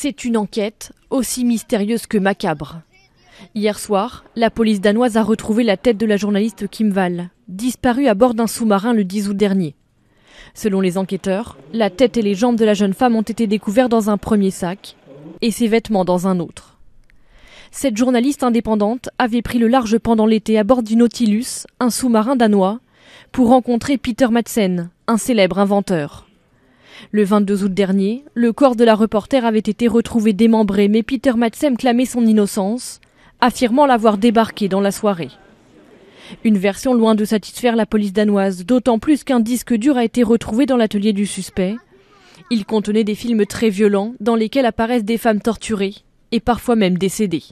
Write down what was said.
C'est une enquête aussi mystérieuse que macabre. Hier soir, la police danoise a retrouvé la tête de la journaliste Kim Wall, disparue à bord d'un sous-marin le 10 août dernier. Selon les enquêteurs, la tête et les jambes de la jeune femme ont été découvertes dans un premier sac et ses vêtements dans un autre. Cette journaliste indépendante avait pris le large pendant l'été à bord du Nautilus, un sous-marin danois, pour rencontrer Peter Madsen, un célèbre inventeur. Le 22 août dernier, le corps de la reporter avait été retrouvé démembré, mais Peter Madsen clamait son innocence, affirmant l'avoir débarqué dans la soirée. Une version loin de satisfaire la police danoise, d'autant plus qu'un disque dur a été retrouvé dans l'atelier du suspect. Il contenait des films très violents dans lesquels apparaissent des femmes torturées et parfois même décédées.